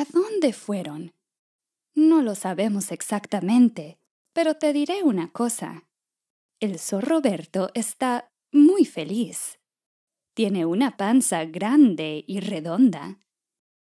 ¿A dónde fueron? No lo sabemos exactamente, pero te diré una cosa. El zorro Roberto está muy feliz. Tiene una panza grande y redonda